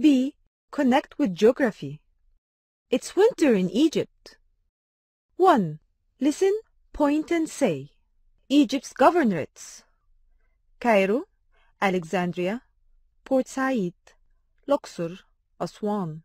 B. Connect with geography. It's winter in Egypt. 1. Listen, point and say. Egypt's governorates. Cairo, Alexandria, Port Said, Luxor, Aswan.